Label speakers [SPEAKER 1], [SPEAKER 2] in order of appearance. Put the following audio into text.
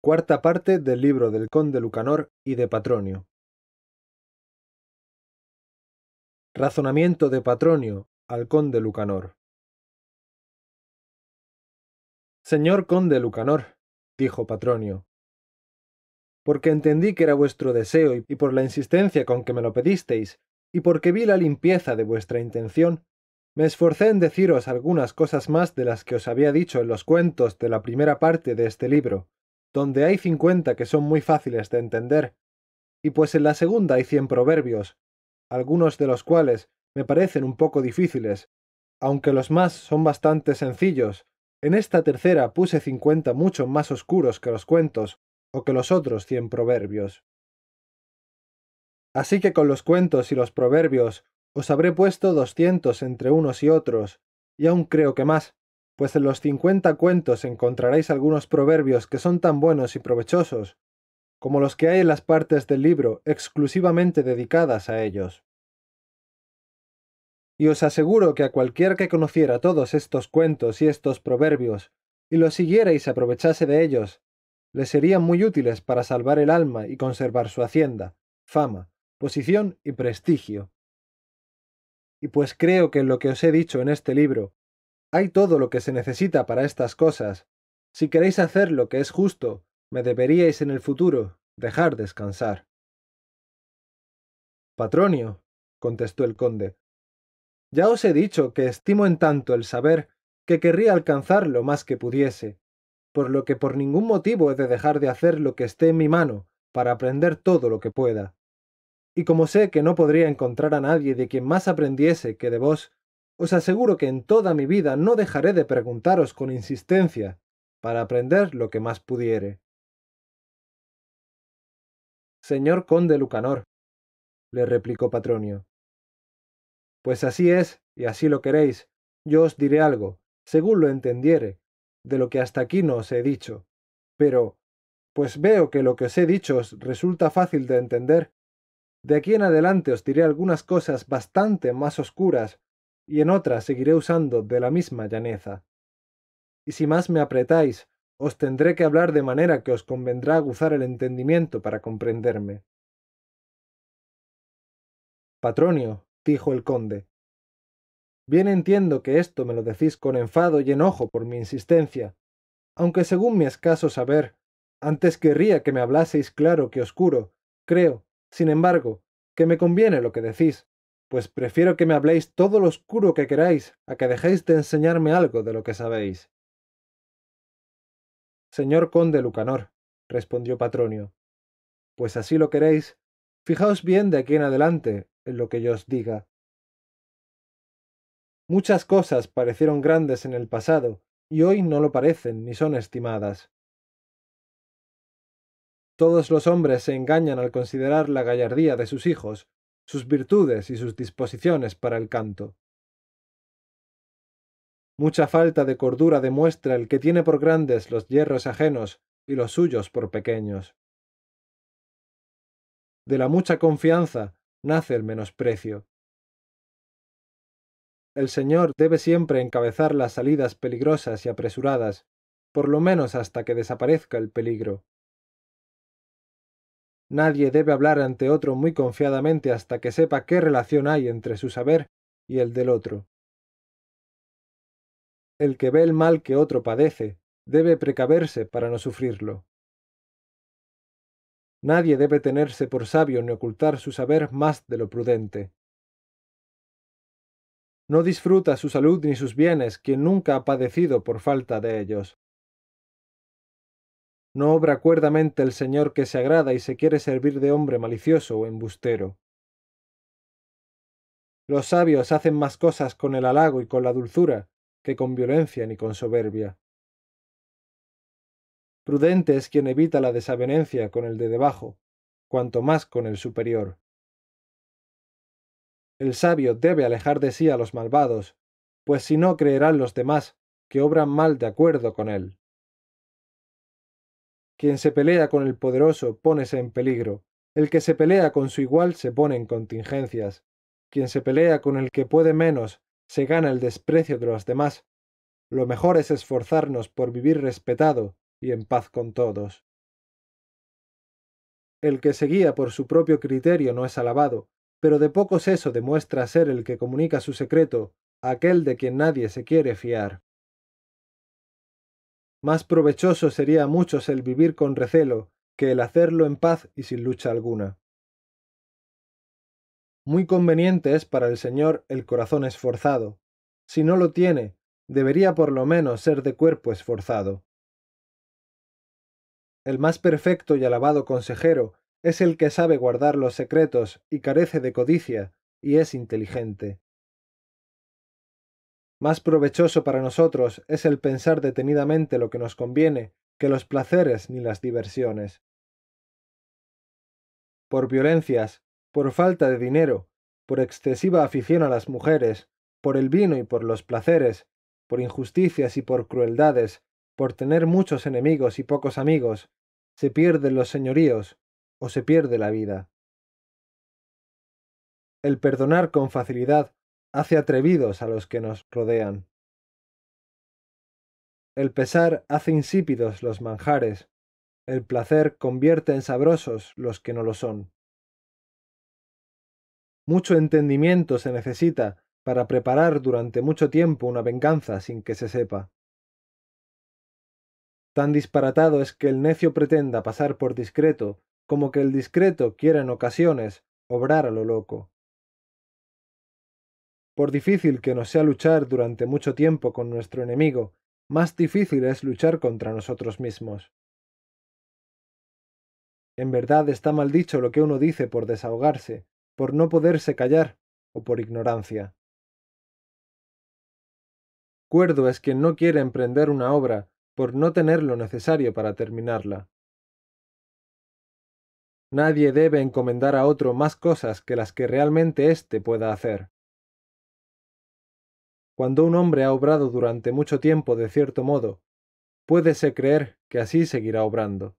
[SPEAKER 1] Cuarta parte del libro del conde Lucanor y de Patronio. Razonamiento de Patronio al conde Lucanor. Señor conde Lucanor, dijo Patronio, porque entendí que era vuestro deseo y por la insistencia con que me lo pedisteis, y porque vi la limpieza de vuestra intención, me esforcé en deciros algunas cosas más de las que os había dicho en los cuentos de la primera parte de este libro, donde hay cincuenta que son muy fáciles de entender, y pues en la segunda hay cien proverbios, algunos de los cuales me parecen un poco difíciles, aunque los más son bastante sencillos. En esta tercera puse cincuenta mucho más oscuros que los cuentos, o que los otros cien proverbios. Así que con los cuentos y los proverbios os habré puesto doscientos entre unos y otros, y aún creo que más, pues en los cincuenta cuentos encontraréis algunos proverbios que son tan buenos y provechosos como los que hay en las partes del libro exclusivamente dedicadas a ellos. Y os aseguro que a cualquier que conociera todos estos cuentos y estos proverbios, y los siguiera y se aprovechase de ellos, le serían muy útiles para salvar el alma y conservar su hacienda, fama, posición y prestigio. Y pues creo que en lo que os he dicho en este libro hay todo lo que se necesita para estas cosas. Si queréis hacer lo que es justo, me deberíais en el futuro dejar descansar. Patronio, contestó el conde, ya os he dicho que estimo en tanto el saber que querría alcanzar lo más que pudiese, por lo que por ningún motivo he de dejar de hacer lo que esté en mi mano para aprender todo lo que pueda. Y como sé que no podría encontrar a nadie de quien más aprendiese que de vos, os aseguro que en toda mi vida no dejaré de preguntaros con insistencia para aprender lo que más pudiere. Señor conde Lucanor, le replicó Patronio. Pues así es, y así lo queréis, yo os diré algo, según lo entendiere, de lo que hasta aquí no os he dicho. Pero, pues veo que lo que os he dicho os resulta fácil de entender. De aquí en adelante os diré algunas cosas bastante más oscuras y en otra seguiré usando de la misma llaneza. Y si más me apretáis, os tendré que hablar de manera que os convendrá aguzar el entendimiento para comprenderme. Patronio, dijo el conde, bien entiendo que esto me lo decís con enfado y enojo por mi insistencia, aunque según mi escaso saber, antes querría que me hablaseis claro que oscuro, creo, sin embargo, que me conviene lo que decís, pues prefiero que me habléis todo lo oscuro que queráis a que dejéis de enseñarme algo de lo que sabéis. Señor conde Lucanor, respondió Patronio, pues así lo queréis, fijaos bien de aquí en adelante en lo que yo os diga. Muchas cosas parecieron grandes en el pasado, y hoy no lo parecen ni son estimadas. Todos los hombres se engañan al considerar la gallardía de sus hijos, sus virtudes y sus disposiciones para el canto. Mucha falta de cordura demuestra el que tiene por grandes los hierros ajenos y los suyos por pequeños. De la mucha confianza nace el menosprecio. El Señor debe siempre encabezar las salidas peligrosas y apresuradas, por lo menos hasta que desaparezca el peligro. Nadie debe hablar ante otro muy confiadamente hasta que sepa qué relación hay entre su saber y el del otro. El que ve el mal que otro padece debe precaverse para no sufrirlo. Nadie debe tenerse por sabio ni ocultar su saber más de lo prudente. No disfruta su salud ni sus bienes quien nunca ha padecido por falta de ellos. No obra cuerdamente el Señor que se agrada y se quiere servir de hombre malicioso o embustero. Los sabios hacen más cosas con el halago y con la dulzura que con violencia ni con soberbia. Prudente es quien evita la desavenencia con el de debajo, cuanto más con el superior. El sabio debe alejar de sí a los malvados, pues si no creerán los demás que obran mal de acuerdo con él. Quien se pelea con el poderoso pónese en peligro. El que se pelea con su igual se pone en contingencias. Quien se pelea con el que puede menos se gana el desprecio de los demás. Lo mejor es esforzarnos por vivir respetado y en paz con todos. El que se guía por su propio criterio no es alabado, pero de pocos eso demuestra ser el que comunica su secreto, aquel de quien nadie se quiere fiar. Más provechoso sería a muchos el vivir con recelo que el hacerlo en paz y sin lucha alguna. Muy conveniente es para el Señor el corazón esforzado. Si no lo tiene, debería por lo menos ser de cuerpo esforzado. El más perfecto y alabado consejero es el que sabe guardar los secretos y carece de codicia, y es inteligente. Más provechoso para nosotros es el pensar detenidamente lo que nos conviene que los placeres ni las diversiones. Por violencias, por falta de dinero, por excesiva afición a las mujeres, por el vino y por los placeres, por injusticias y por crueldades, por tener muchos enemigos y pocos amigos, se pierden los señoríos o se pierde la vida. El perdonar con facilidad hace atrevidos a los que nos rodean. El pesar hace insípidos los manjares, el placer convierte en sabrosos los que no lo son. Mucho entendimiento se necesita para preparar durante mucho tiempo una venganza sin que se sepa. Tan disparatado es que el necio pretenda pasar por discreto, como que el discreto quiera en ocasiones obrar a lo loco. Por difícil que nos sea luchar durante mucho tiempo con nuestro enemigo, más difícil es luchar contra nosotros mismos. En verdad está mal dicho lo que uno dice por desahogarse, por no poderse callar o por ignorancia. Cuerdo es quien no quiere emprender una obra por no tener lo necesario para terminarla. Nadie debe encomendar a otro más cosas que las que realmente éste pueda hacer. Cuando un hombre ha obrado durante mucho tiempo de cierto modo, puédese creer que así seguirá obrando.